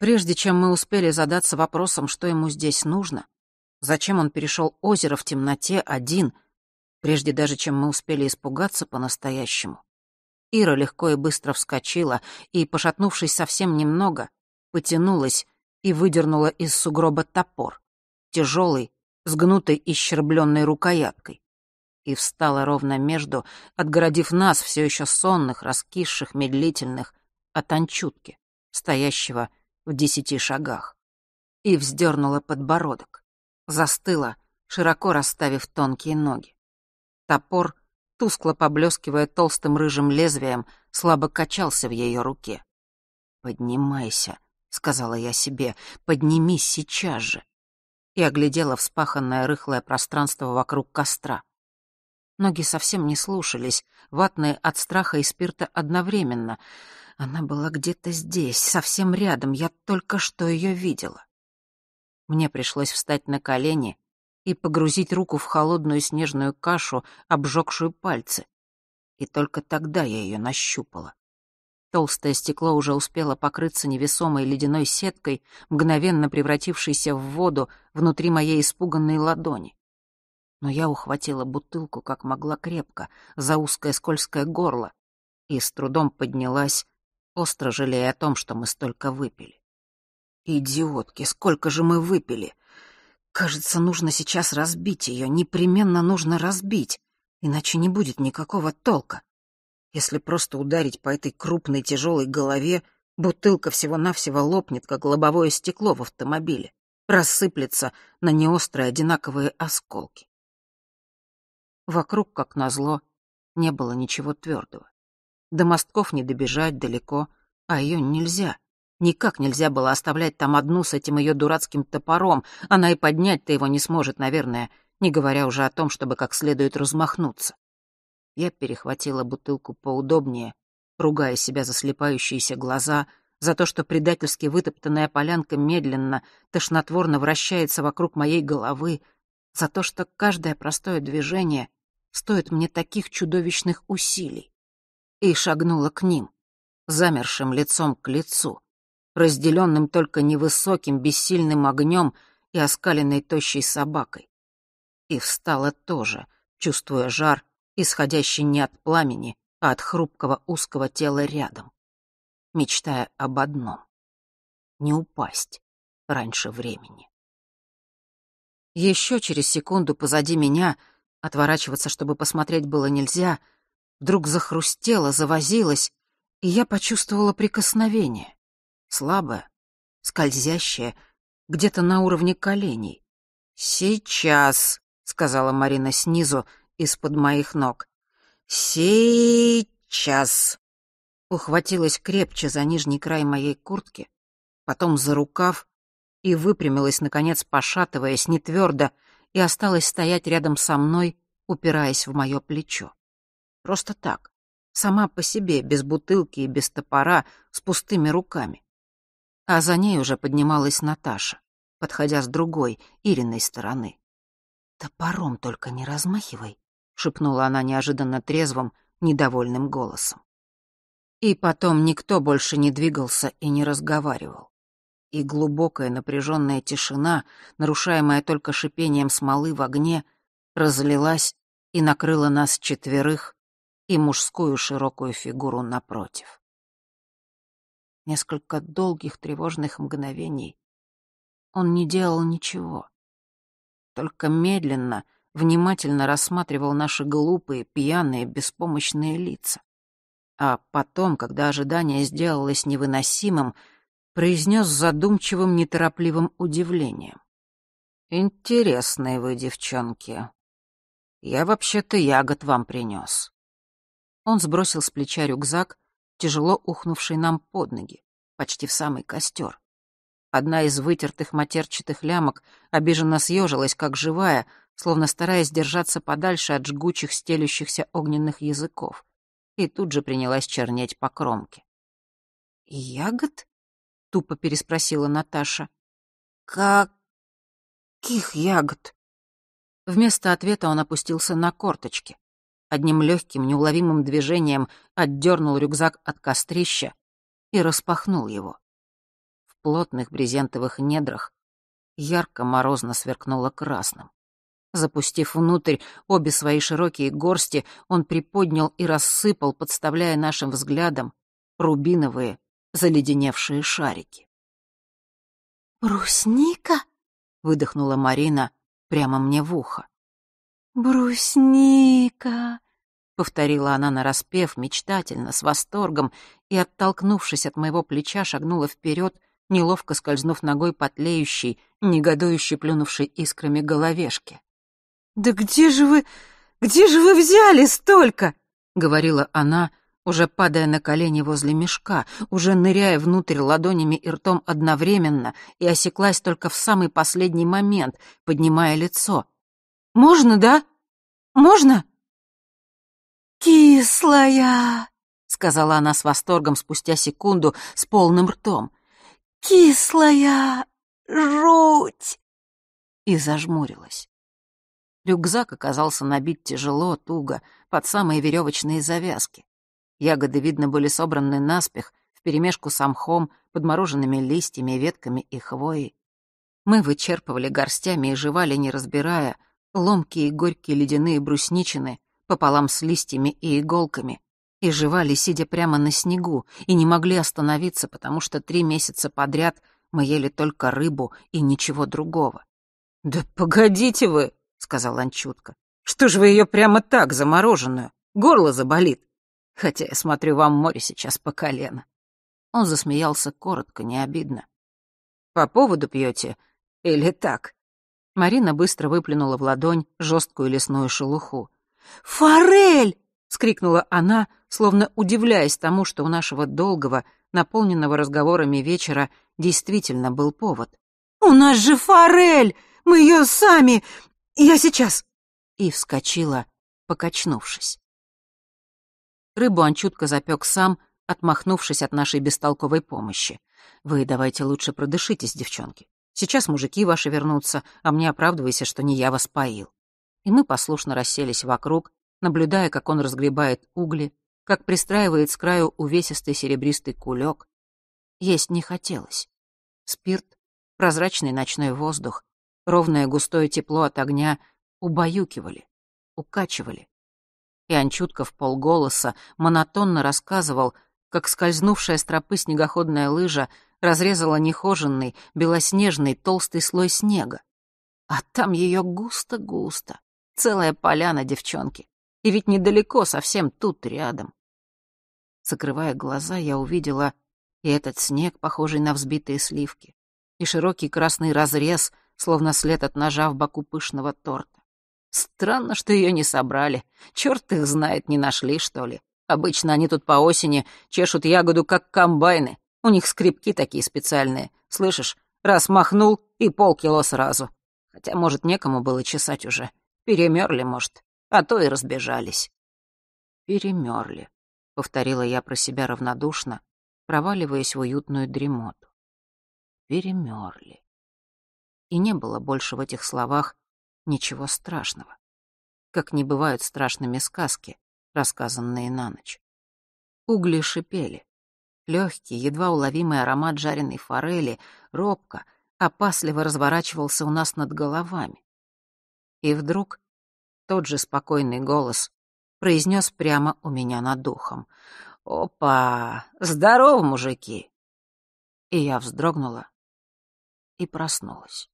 Прежде чем мы успели задаться вопросом, что ему здесь нужно, зачем он перешел озеро в темноте один, прежде даже чем мы успели испугаться по-настоящему, Ира легко и быстро вскочила и, пошатнувшись совсем немного, потянулась и выдернула из сугроба топор, тяжелый, с гнутой и щербленной рукояткой, и встала ровно между, отгородив нас, все еще сонных, раскисших, медлительных, от анчутки, стоящего в десяти шагах. И вздернула подбородок. Застыла, широко расставив тонкие ноги. Топор, тускло поблескивая толстым рыжим лезвием, слабо качался в ее руке. «Поднимайся», — сказала я себе, — «поднимись сейчас же». И оглядела вспаханное рыхлое пространство вокруг костра. Ноги совсем не слушались, ватные от страха и спирта одновременно. Она была где-то здесь, совсем рядом, я только что ее видела. Мне пришлось встать на колени и погрузить руку в холодную снежную кашу, обжегшую пальцы. И только тогда я ее нащупала. Толстое стекло уже успело покрыться невесомой ледяной сеткой, мгновенно превратившейся в воду внутри моей испуганной ладони но я ухватила бутылку как могла крепко за узкое скользкое горло и с трудом поднялась, остро жалея о том, что мы столько выпили. «Идиотки, сколько же мы выпили! Кажется, нужно сейчас разбить ее, непременно нужно разбить, иначе не будет никакого толка. Если просто ударить по этой крупной тяжелой голове, бутылка всего-навсего лопнет, как лобовое стекло в автомобиле, рассыплется на неострые одинаковые осколки. Вокруг, как назло, не было ничего твердого. До мостков не добежать далеко, а ее нельзя. Никак нельзя было оставлять там одну с этим ее дурацким топором, она и поднять-то его не сможет, наверное, не говоря уже о том, чтобы как следует размахнуться. Я перехватила бутылку поудобнее, ругая себя за слепающиеся глаза, за то, что предательски вытоптанная полянка медленно, тошнотворно вращается вокруг моей головы, за то, что каждое простое движение — Стоит мне таких чудовищных усилий. И шагнула к ним, замершим лицом к лицу, разделенным только невысоким бессильным огнем и оскаленной тощей собакой. И встала тоже, чувствуя жар, исходящий не от пламени, а от хрупкого узкого тела рядом, мечтая об одном — не упасть раньше времени. Еще через секунду позади меня — Отворачиваться, чтобы посмотреть, было нельзя. Вдруг захрустело, завозилось, и я почувствовала прикосновение. Слабое, скользящее, где-то на уровне коленей. «Сейчас», — сказала Марина снизу, из-под моих ног. «Сейчас!» Ухватилась крепче за нижний край моей куртки, потом за рукав и выпрямилась, наконец, пошатываясь, не твердо, и осталась стоять рядом со мной, упираясь в мое плечо. Просто так, сама по себе, без бутылки и без топора, с пустыми руками. А за ней уже поднималась Наташа, подходя с другой, Ириной стороны. «Топором только не размахивай», — шепнула она неожиданно трезвым, недовольным голосом. И потом никто больше не двигался и не разговаривал и глубокая напряженная тишина, нарушаемая только шипением смолы в огне, разлилась и накрыла нас четверых и мужскую широкую фигуру напротив. Несколько долгих тревожных мгновений он не делал ничего, только медленно, внимательно рассматривал наши глупые, пьяные, беспомощные лица. А потом, когда ожидание сделалось невыносимым, произнес с задумчивым, неторопливым удивлением. «Интересные вы, девчонки. Я вообще-то ягод вам принес». Он сбросил с плеча рюкзак, тяжело ухнувший нам под ноги, почти в самый костер. Одна из вытертых матерчатых лямок обиженно съежилась, как живая, словно стараясь держаться подальше от жгучих, стелющихся огненных языков, и тут же принялась чернеть по кромке. «Ягод?» — тупо переспросила Наташа. «Каких ягод?» Вместо ответа он опустился на корточки. Одним легким, неуловимым движением отдернул рюкзак от кострища и распахнул его. В плотных брезентовых недрах ярко-морозно сверкнуло красным. Запустив внутрь обе свои широкие горсти, он приподнял и рассыпал, подставляя нашим взглядом, рубиновые заледеневшие шарики. «Брусника?» — выдохнула Марина прямо мне в ухо. «Брусника!» — повторила она нараспев, мечтательно, с восторгом, и, оттолкнувшись от моего плеча, шагнула вперед, неловко скользнув ногой по тлеющей, негодующе плюнувшей искрами головешки. «Да где же вы... где же вы взяли столько?» — говорила она, уже падая на колени возле мешка, уже ныряя внутрь ладонями и ртом одновременно, и осеклась только в самый последний момент, поднимая лицо. «Можно, да? Можно?» «Кислая!» — сказала она с восторгом спустя секунду с полным ртом. «Кислая! Жуть!» И зажмурилась. Рюкзак оказался набит тяжело, туго, под самые веревочные завязки. Ягоды, видно, были собраны наспех, вперемешку с мхом, подмороженными листьями, ветками и хвоей. Мы вычерпывали горстями и жевали, не разбирая, ломкие и горькие ледяные брусничины пополам с листьями и иголками, и жевали, сидя прямо на снегу, и не могли остановиться, потому что три месяца подряд мы ели только рыбу и ничего другого. «Да погодите вы!» — сказал Анчутка. «Что же вы ее прямо так, замороженную? Горло заболит!» Хотя я смотрю, вам море сейчас по колено. Он засмеялся коротко, не обидно. По поводу пьете или так? Марина быстро выплюнула в ладонь жесткую лесную шелуху. «Форель!» — скрикнула она, словно удивляясь тому, что у нашего долгого, наполненного разговорами вечера, действительно был повод. «У нас же форель! Мы ее сами! Я сейчас!» И вскочила, покачнувшись. Рыбу он чутко запек сам, отмахнувшись от нашей бестолковой помощи. Вы давайте лучше продышитесь, девчонки. Сейчас мужики ваши вернутся, а мне оправдывайся, что не я вас поил. И мы послушно расселись вокруг, наблюдая, как он разгребает угли, как пристраивает с краю увесистый серебристый кулек. Есть не хотелось. Спирт, прозрачный ночной воздух, ровное густое тепло от огня убаюкивали, укачивали, и Анчутка в полголоса монотонно рассказывал, как скользнувшая с тропы снегоходная лыжа разрезала нехоженный, белоснежный, толстый слой снега. А там ее густо-густо, целая поляна девчонки. И ведь недалеко, совсем тут рядом. Закрывая глаза, я увидела и этот снег, похожий на взбитые сливки, и широкий красный разрез, словно след от ножа в боку пышного торта. Странно, что ее не собрали. Черт их знает, не нашли, что ли. Обычно они тут по осени чешут ягоду, как комбайны. У них скрипки такие специальные. Слышишь, раз махнул, и полкило сразу. Хотя, может, некому было чесать уже. Перемерли, может, а то и разбежались. Перемерли, повторила я про себя равнодушно, проваливаясь в уютную дремоту. Перемерли. И не было больше в этих словах ничего страшного. Как не бывают страшными сказки, рассказанные на ночь. Угли шипели. Легкий, едва уловимый аромат жареной форели, робко, опасливо разворачивался у нас над головами. И вдруг тот же спокойный голос произнес прямо у меня над духом. «Опа! Здорово, мужики!» И я вздрогнула и проснулась.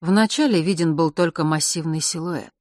Вначале виден был только массивный силуэт,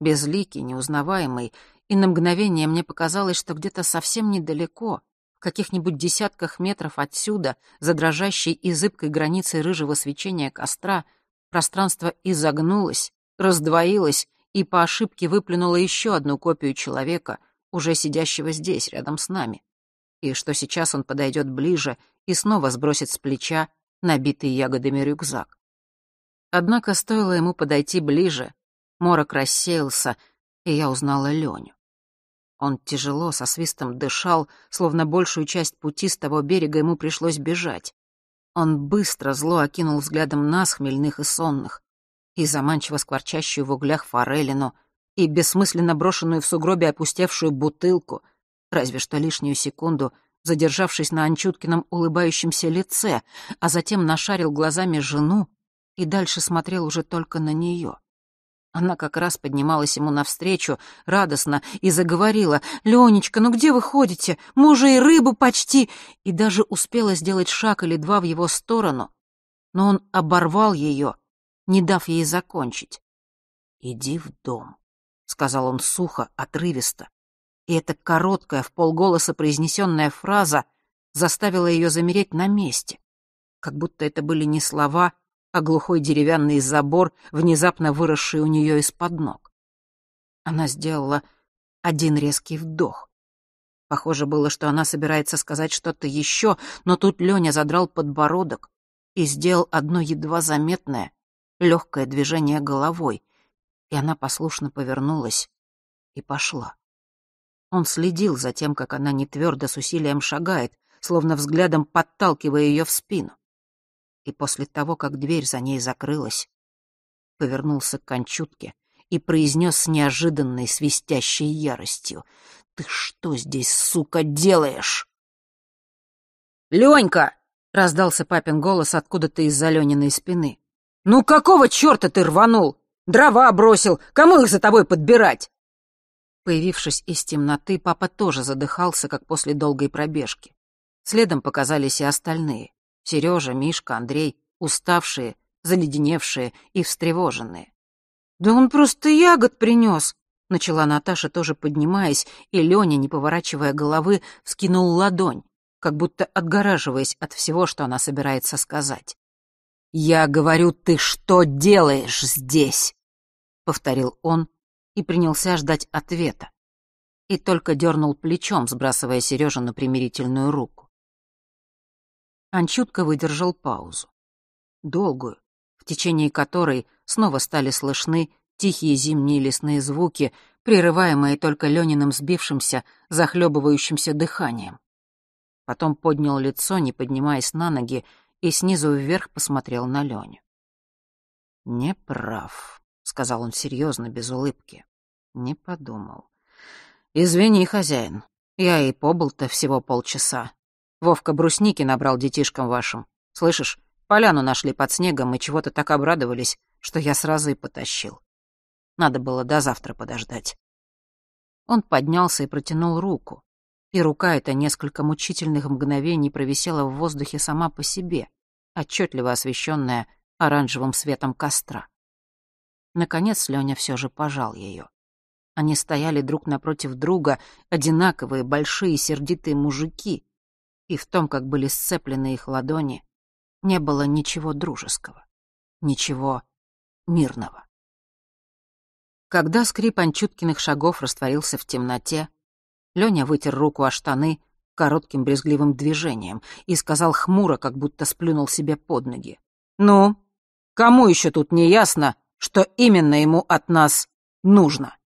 безликий, неузнаваемый, и на мгновение мне показалось, что где-то совсем недалеко, в каких-нибудь десятках метров отсюда, за дрожащей и зыбкой границей рыжего свечения костра, пространство изогнулось, раздвоилось и по ошибке выплюнуло еще одну копию человека, уже сидящего здесь, рядом с нами. И что сейчас он подойдет ближе и снова сбросит с плеча набитый ягодами рюкзак. Однако стоило ему подойти ближе, морок рассеялся, и я узнала Леню. Он тяжело, со свистом дышал, словно большую часть пути с того берега ему пришлось бежать. Он быстро зло окинул взглядом нас, хмельных и сонных, и заманчиво скворчащую в углях форелину, и бессмысленно брошенную в сугробе опустевшую бутылку, разве что лишнюю секунду — задержавшись на Анчуткином улыбающемся лице, а затем нашарил глазами жену и дальше смотрел уже только на нее. Она как раз поднималась ему навстречу, радостно, и заговорила. «Ленечка, ну где вы ходите? Мы уже и рыбу почти!» И даже успела сделать шаг или два в его сторону. Но он оборвал ее, не дав ей закончить. «Иди в дом», — сказал он сухо, отрывисто. И эта короткая, в полголоса произнесенная фраза заставила ее замереть на месте, как будто это были не слова, а глухой деревянный забор, внезапно выросший у нее из-под ног. Она сделала один резкий вдох. Похоже было, что она собирается сказать что-то еще, но тут Леня задрал подбородок и сделал одно едва заметное, легкое движение головой, и она послушно повернулась и пошла. Он следил за тем, как она нетвердо с усилием шагает, словно взглядом подталкивая ее в спину и после того, как дверь за ней закрылась, повернулся к Кончутке и произнес с неожиданной свистящей яростью. «Ты что здесь, сука, делаешь?» «Ленька!» — раздался папин голос откуда-то из-за Лениной спины. «Ну какого черта ты рванул? Дрова бросил! Кому их за тобой подбирать?» Появившись из темноты, папа тоже задыхался, как после долгой пробежки. Следом показались и остальные. Сережа, Мишка, Андрей, уставшие, заледеневшие и встревоженные. «Да он просто ягод принес!» — начала Наташа, тоже поднимаясь, и Леня, не поворачивая головы, вскинул ладонь, как будто отгораживаясь от всего, что она собирается сказать. «Я говорю, ты что делаешь здесь?» — повторил он и принялся ждать ответа. И только дернул плечом, сбрасывая Сережину примирительную руку. Анчутка выдержал паузу. Долгую, в течение которой снова стали слышны тихие зимние лесные звуки, прерываемые только Лениным сбившимся, захлебывающимся дыханием. Потом поднял лицо, не поднимаясь на ноги, и снизу вверх посмотрел на Леню. «Не прав», — сказал он серьезно, без улыбки. Не подумал. «Извини, хозяин, я и побыл-то всего полчаса. Вовка брусники набрал детишкам вашим. Слышишь, поляну нашли под снегом и чего-то так обрадовались, что я сразу и потащил. Надо было до завтра подождать. Он поднялся и протянул руку. И рука эта несколько мучительных мгновений провисела в воздухе сама по себе, отчетливо освещенная оранжевым светом костра. Наконец Лёня все же пожал ее. Они стояли друг напротив друга, одинаковые, большие, сердитые мужики, и в том, как были сцеплены их ладони, не было ничего дружеского, ничего мирного. Когда скрип Анчуткиных шагов растворился в темноте, Лёня вытер руку о штаны коротким брезгливым движением и сказал хмуро, как будто сплюнул себе под ноги. «Ну, кому еще тут не ясно, что именно ему от нас нужно?»